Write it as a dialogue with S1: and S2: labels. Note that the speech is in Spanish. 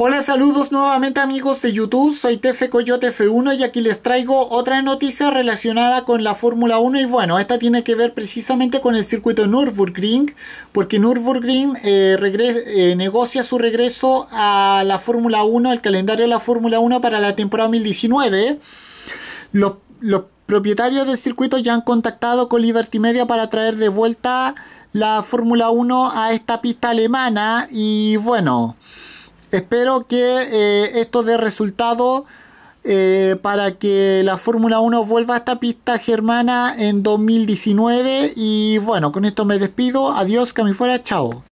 S1: Hola, saludos nuevamente amigos de YouTube, soy Tefe Coyote F1 y aquí les traigo otra noticia relacionada con la Fórmula 1 y bueno, esta tiene que ver precisamente con el circuito Nürburgring, porque Nürburgring eh, eh, negocia su regreso a la Fórmula 1, al calendario de la Fórmula 1 para la temporada 2019. Los, los propietarios del circuito ya han contactado con Liberty Media para traer de vuelta la Fórmula 1 a esta pista alemana y bueno... Espero que eh, esto dé resultado eh, para que la Fórmula 1 vuelva a esta pista germana en 2019. Y bueno, con esto me despido. Adiós, que fuera. Chao.